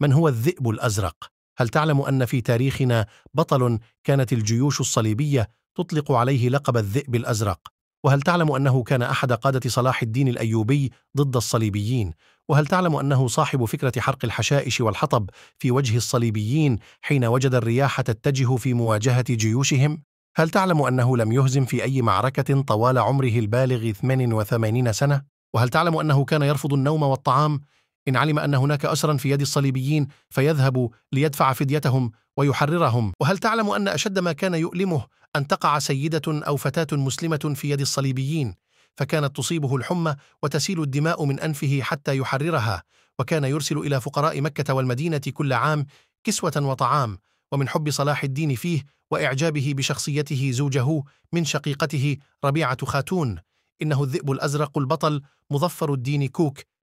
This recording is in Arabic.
من هو الذئب الازرق هل تعلم ان في تاريخنا بطل كانت الجيوش الصليبيه تطلق عليه لقب الذئب الازرق وهل تعلم انه كان احد قاده صلاح الدين الايوبي ضد الصليبيين وهل تعلم انه صاحب فكره حرق الحشائش والحطب في وجه الصليبيين حين وجد الرياح تتجه في مواجهه جيوشهم هل تعلم انه لم يهزم في اي معركه طوال عمره البالغ 88 سنه وهل تعلم انه كان يرفض النوم والطعام إن علم أن هناك أسرا في يد الصليبيين فيذهب ليدفع فديتهم ويحررهم وهل تعلم أن أشد ما كان يؤلمه أن تقع سيدة أو فتاة مسلمة في يد الصليبيين فكانت تصيبه الحمى وتسيل الدماء من أنفه حتى يحررها وكان يرسل إلى فقراء مكة والمدينة كل عام كسوة وطعام ومن حب صلاح الدين فيه وإعجابه بشخصيته زوجه من شقيقته ربيعة خاتون إنه الذئب الأزرق البطل مظفر الدين كوك